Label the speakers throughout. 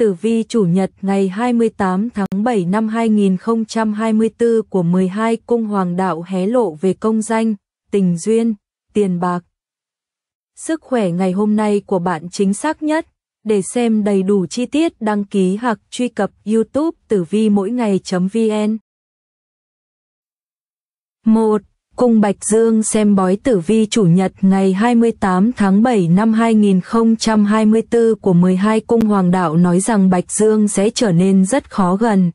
Speaker 1: tử vi chủ nhật ngày 28 tháng 7 năm 2024 của 12 cung hoàng đạo hé lộ về công danh, tình duyên, tiền bạc. Sức khỏe ngày hôm nay của bạn chính xác nhất. Để xem đầy đủ chi tiết đăng ký hoặc truy cập YouTube tử vi mỗi ngày.vn. 1. Cung Bạch Dương xem bói tử vi chủ nhật ngày 28 tháng 7 năm 2024 của 12 cung hoàng đạo nói rằng Bạch Dương sẽ trở nên rất khó gần.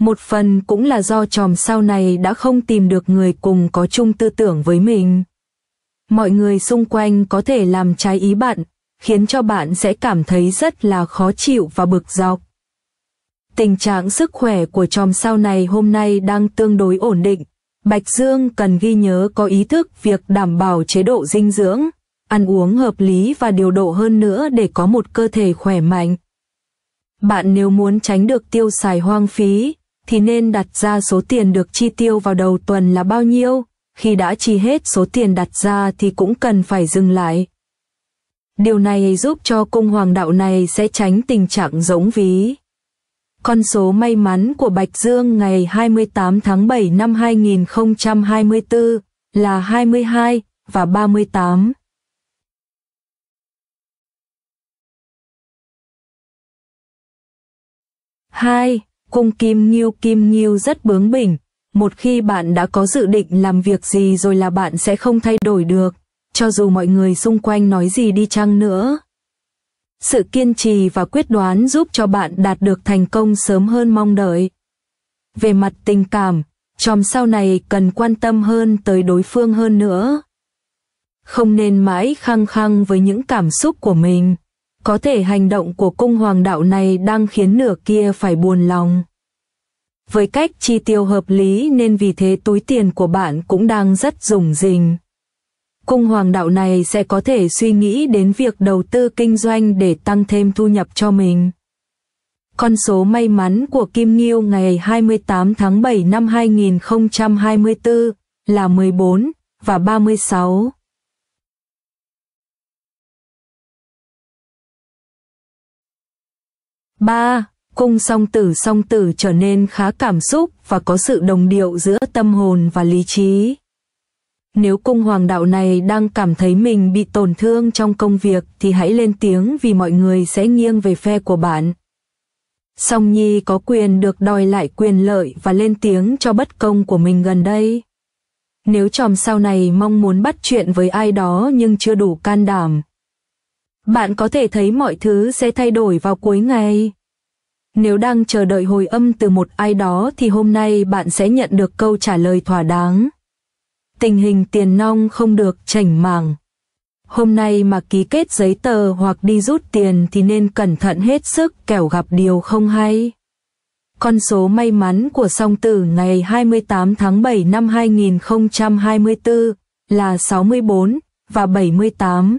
Speaker 1: Một phần cũng là do chòm sao này đã không tìm được người cùng có chung tư tưởng với mình. Mọi người xung quanh có thể làm trái ý bạn, khiến cho bạn sẽ cảm thấy rất là khó chịu và bực dọc. Tình trạng sức khỏe của chòm sao này hôm nay đang tương đối ổn định, Bạch Dương cần ghi nhớ có ý thức việc đảm bảo chế độ dinh dưỡng, ăn uống hợp lý và điều độ hơn nữa để có một cơ thể khỏe mạnh. Bạn nếu muốn tránh được tiêu xài hoang phí, thì nên đặt ra số tiền được chi tiêu vào đầu tuần là bao nhiêu, khi đã chi hết số tiền đặt ra thì cũng cần phải dừng lại. Điều này giúp cho cung hoàng đạo này sẽ tránh tình trạng giống ví. Con số may mắn của Bạch Dương ngày 28 tháng 7 năm 2024 là 22 và 38. hai Cung kim nghiêu kim nghiêu rất bướng bỉnh. Một khi bạn đã có dự định làm việc gì rồi là bạn sẽ không thay đổi được. Cho dù mọi người xung quanh nói gì đi chăng nữa, sự kiên trì và quyết đoán giúp cho bạn đạt được thành công sớm hơn mong đợi. Về mặt tình cảm, chòm sau này cần quan tâm hơn tới đối phương hơn nữa. Không nên mãi khăng khăng với những cảm xúc của mình. Có thể hành động của cung hoàng đạo này đang khiến nửa kia phải buồn lòng. Với cách chi tiêu hợp lý nên vì thế túi tiền của bạn cũng đang rất rủng rỉnh cung hoàng đạo này sẽ có thể suy nghĩ đến việc đầu tư kinh doanh để tăng thêm thu nhập cho mình. Con số may mắn của Kim Ngưu ngày 28 tháng 7 năm 2024 là 14 và 36. ba cung song tử song tử trở nên khá cảm xúc và có sự đồng điệu giữa tâm hồn và lý trí nếu cung hoàng đạo này đang cảm thấy mình bị tổn thương trong công việc thì hãy lên tiếng vì mọi người sẽ nghiêng về phe của bạn. Song Nhi có quyền được đòi lại quyền lợi và lên tiếng cho bất công của mình gần đây. Nếu chòm sau này mong muốn bắt chuyện với ai đó nhưng chưa đủ can đảm. Bạn có thể thấy mọi thứ sẽ thay đổi vào cuối ngày. Nếu đang chờ đợi hồi âm từ một ai đó thì hôm nay bạn sẽ nhận được câu trả lời thỏa đáng tình hình tiền nong không được chảnh màng. Hôm nay mà ký kết giấy tờ hoặc đi rút tiền thì nên cẩn thận hết sức kẻo gặp điều không hay. Con số may mắn của song tử ngày 28 tháng 7 năm 2024 là 64 và 78.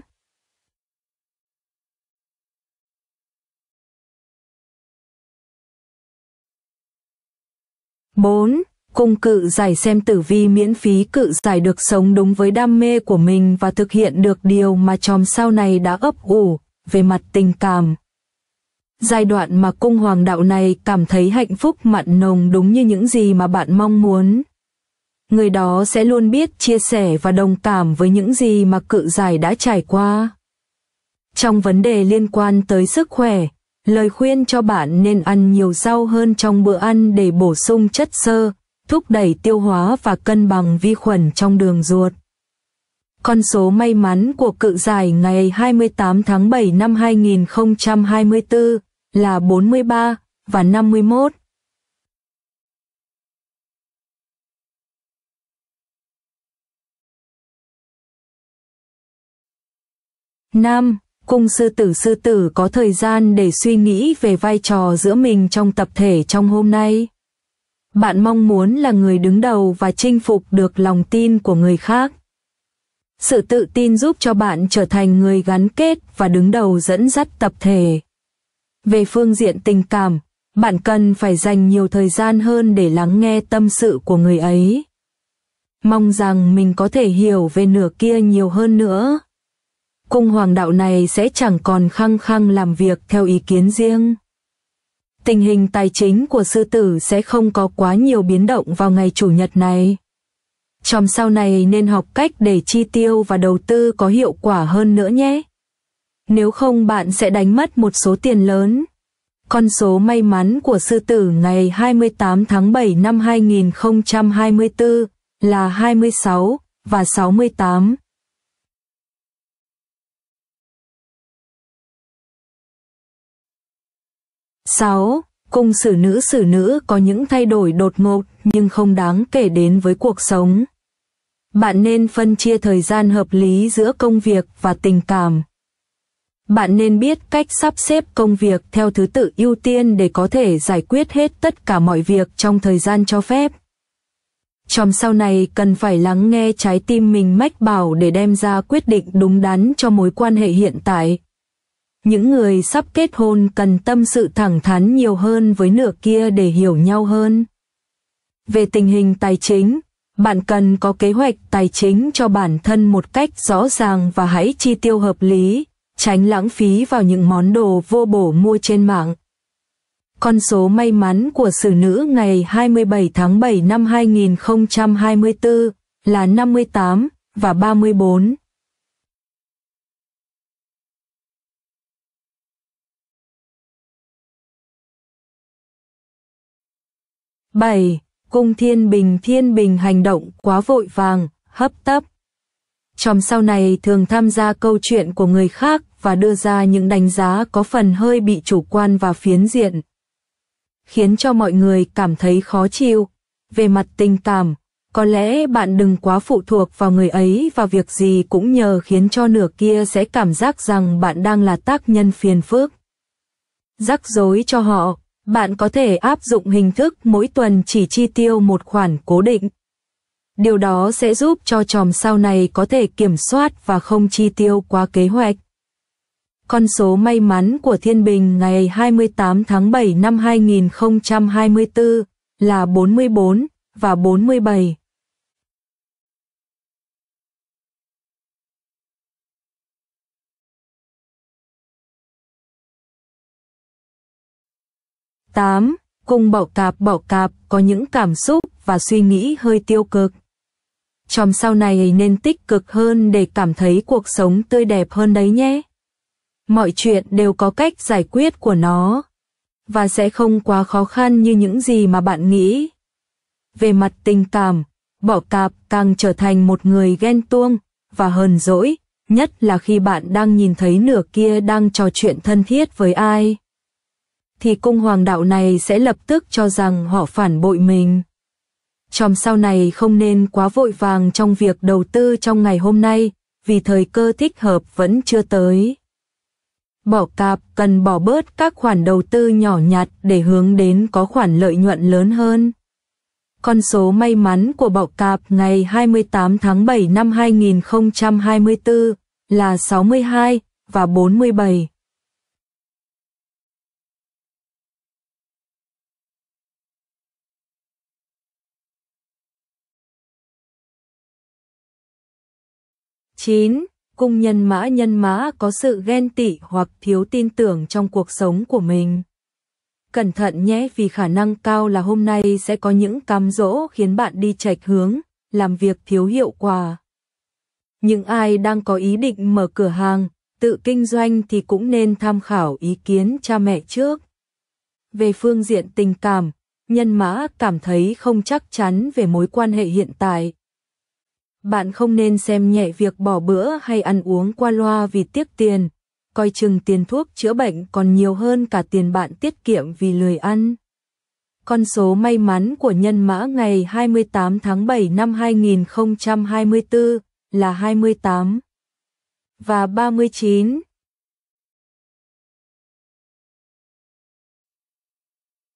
Speaker 1: bốn Cung cự giải xem tử vi miễn phí cự giải được sống đúng với đam mê của mình và thực hiện được điều mà chòm sao này đã ấp ủ, về mặt tình cảm. Giai đoạn mà cung hoàng đạo này cảm thấy hạnh phúc mặn nồng đúng như những gì mà bạn mong muốn. Người đó sẽ luôn biết chia sẻ và đồng cảm với những gì mà cự giải đã trải qua. Trong vấn đề liên quan tới sức khỏe, lời khuyên cho bạn nên ăn nhiều rau hơn trong bữa ăn để bổ sung chất xơ, thúc đẩy tiêu hóa và cân bằng vi khuẩn trong đường ruột. Con số may mắn của cự giải ngày 28 tháng 7 năm 2024 là 43 và 51. Nam, cung sư tử sư tử có thời gian để suy nghĩ về vai trò giữa mình trong tập thể trong hôm nay. Bạn mong muốn là người đứng đầu và chinh phục được lòng tin của người khác. Sự tự tin giúp cho bạn trở thành người gắn kết và đứng đầu dẫn dắt tập thể. Về phương diện tình cảm, bạn cần phải dành nhiều thời gian hơn để lắng nghe tâm sự của người ấy. Mong rằng mình có thể hiểu về nửa kia nhiều hơn nữa. Cung hoàng đạo này sẽ chẳng còn khăng khăng làm việc theo ý kiến riêng tình hình tài chính của sư tử sẽ không có quá nhiều biến động vào ngày chủ nhật này. Chòm sau này nên học cách để chi tiêu và đầu tư có hiệu quả hơn nữa nhé. Nếu không bạn sẽ đánh mất một số tiền lớn. Con số may mắn của sư tử ngày 28 tháng 7 năm 2024 là 26 và 68. 6. Cung xử nữ xử nữ có những thay đổi đột ngột nhưng không đáng kể đến với cuộc sống. Bạn nên phân chia thời gian hợp lý giữa công việc và tình cảm. Bạn nên biết cách sắp xếp công việc theo thứ tự ưu tiên để có thể giải quyết hết tất cả mọi việc trong thời gian cho phép. Trong sau này cần phải lắng nghe trái tim mình mách bảo để đem ra quyết định đúng đắn cho mối quan hệ hiện tại, những người sắp kết hôn cần tâm sự thẳng thắn nhiều hơn với nửa kia để hiểu nhau hơn. Về tình hình tài chính, bạn cần có kế hoạch tài chính cho bản thân một cách rõ ràng và hãy chi tiêu hợp lý, tránh lãng phí vào những món đồ vô bổ mua trên mạng. Con số may mắn của xử nữ ngày 27 tháng 7 năm 2024 là 58 và 34. 7. Cung thiên bình thiên bình hành động quá vội vàng, hấp tấp. Chòm sau này thường tham gia câu chuyện của người khác và đưa ra những đánh giá có phần hơi bị chủ quan và phiến diện. Khiến cho mọi người cảm thấy khó chịu. Về mặt tình cảm, có lẽ bạn đừng quá phụ thuộc vào người ấy và việc gì cũng nhờ khiến cho nửa kia sẽ cảm giác rằng bạn đang là tác nhân phiền phức. Rắc rối cho họ, bạn có thể áp dụng hình thức mỗi tuần chỉ chi tiêu một khoản cố định. Điều đó sẽ giúp cho chòm sau này có thể kiểm soát và không chi tiêu quá kế hoạch. Con số may mắn của Thiên Bình ngày 28 tháng 7 năm 2024 là 44 và 47. 8. Cung bảo cạp bảo cạp có những cảm xúc và suy nghĩ hơi tiêu cực. Chòm sau này nên tích cực hơn để cảm thấy cuộc sống tươi đẹp hơn đấy nhé. Mọi chuyện đều có cách giải quyết của nó. Và sẽ không quá khó khăn như những gì mà bạn nghĩ. Về mặt tình cảm, bỏ cạp càng trở thành một người ghen tuông và hờn dỗi, nhất là khi bạn đang nhìn thấy nửa kia đang trò chuyện thân thiết với ai thì cung hoàng đạo này sẽ lập tức cho rằng họ phản bội mình. Chòm sau này không nên quá vội vàng trong việc đầu tư trong ngày hôm nay, vì thời cơ thích hợp vẫn chưa tới. Bỏ cạp cần bỏ bớt các khoản đầu tư nhỏ nhặt để hướng đến có khoản lợi nhuận lớn hơn. Con số may mắn của bọ cạp ngày 28 tháng 7 năm 2024 là 62 và 47. 9. Cung nhân mã nhân mã có sự ghen tị hoặc thiếu tin tưởng trong cuộc sống của mình. Cẩn thận nhé vì khả năng cao là hôm nay sẽ có những cám dỗ khiến bạn đi chệch hướng, làm việc thiếu hiệu quả. Những ai đang có ý định mở cửa hàng, tự kinh doanh thì cũng nên tham khảo ý kiến cha mẹ trước. Về phương diện tình cảm, nhân mã cảm thấy không chắc chắn về mối quan hệ hiện tại, bạn không nên xem nhẹ việc bỏ bữa hay ăn uống qua loa vì tiếc tiền, coi chừng tiền thuốc chữa bệnh còn nhiều hơn cả tiền bạn tiết kiệm vì lười ăn. Con số may mắn của nhân mã ngày 28 tháng 7 năm 2024 là 28 và 39.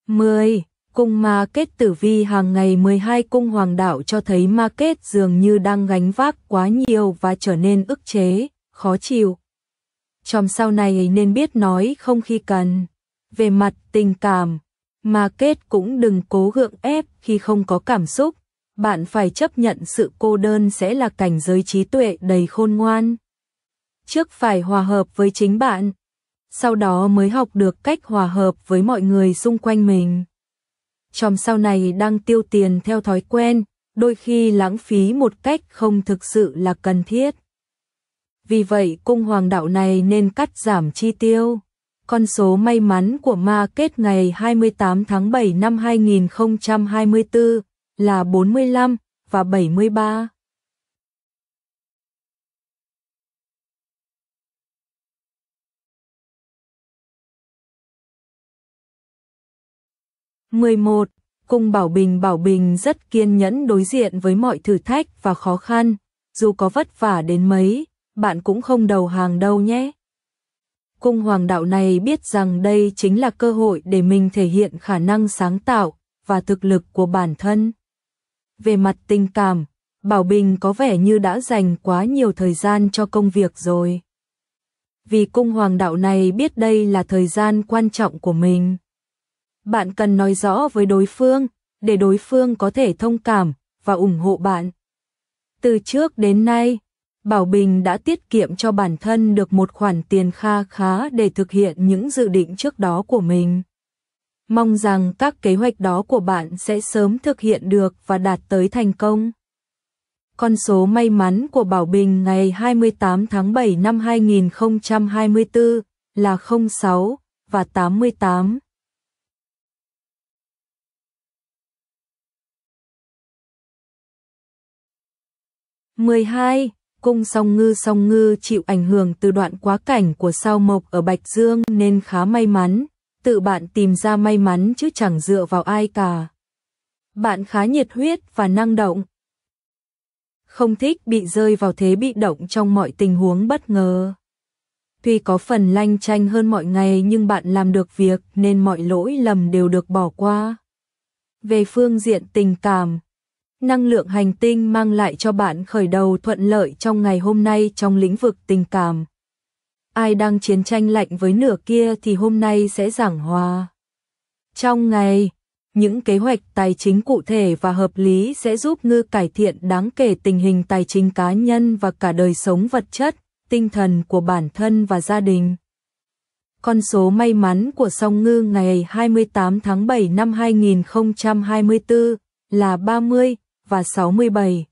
Speaker 1: Mười Cung ma kết tử vi hàng ngày 12 cung hoàng đạo cho thấy ma kết dường như đang gánh vác quá nhiều và trở nên ức chế, khó chịu. Trong sau này nên biết nói không khi cần. Về mặt tình cảm, ma kết cũng đừng cố gượng ép khi không có cảm xúc. Bạn phải chấp nhận sự cô đơn sẽ là cảnh giới trí tuệ đầy khôn ngoan. Trước phải hòa hợp với chính bạn, sau đó mới học được cách hòa hợp với mọi người xung quanh mình. Chòm sau này đang tiêu tiền theo thói quen, đôi khi lãng phí một cách không thực sự là cần thiết. Vì vậy cung hoàng đạo này nên cắt giảm chi tiêu. Con số may mắn của ma kết ngày 28 tháng 7 năm 2024 là 45 và 73. 11. Cung Bảo Bình Bảo Bình rất kiên nhẫn đối diện với mọi thử thách và khó khăn, dù có vất vả đến mấy, bạn cũng không đầu hàng đâu nhé. Cung hoàng đạo này biết rằng đây chính là cơ hội để mình thể hiện khả năng sáng tạo và thực lực của bản thân. Về mặt tình cảm, Bảo Bình có vẻ như đã dành quá nhiều thời gian cho công việc rồi. Vì cung hoàng đạo này biết đây là thời gian quan trọng của mình bạn cần nói rõ với đối phương, để đối phương có thể thông cảm và ủng hộ bạn. Từ trước đến nay, Bảo Bình đã tiết kiệm cho bản thân được một khoản tiền kha khá để thực hiện những dự định trước đó của mình. Mong rằng các kế hoạch đó của bạn sẽ sớm thực hiện được và đạt tới thành công. Con số may mắn của Bảo Bình ngày 28 tháng 7 năm 2024 là 06 và 88. 12. Cung song ngư song ngư chịu ảnh hưởng từ đoạn quá cảnh của sao mộc ở Bạch Dương nên khá may mắn, tự bạn tìm ra may mắn chứ chẳng dựa vào ai cả. Bạn khá nhiệt huyết và năng động. Không thích bị rơi vào thế bị động trong mọi tình huống bất ngờ. Tuy có phần lanh chanh hơn mọi ngày nhưng bạn làm được việc nên mọi lỗi lầm đều được bỏ qua. Về phương diện tình cảm, Năng lượng hành tinh mang lại cho bạn khởi đầu thuận lợi trong ngày hôm nay trong lĩnh vực tình cảm. Ai đang chiến tranh lạnh với nửa kia thì hôm nay sẽ giảng hòa. Trong ngày, những kế hoạch tài chính cụ thể và hợp lý sẽ giúp ngư cải thiện đáng kể tình hình tài chính cá nhân và cả đời sống vật chất, tinh thần của bản thân và gia đình. Con số may mắn của song ngư ngày 28 tháng 7 năm 2024 là 30, và 67.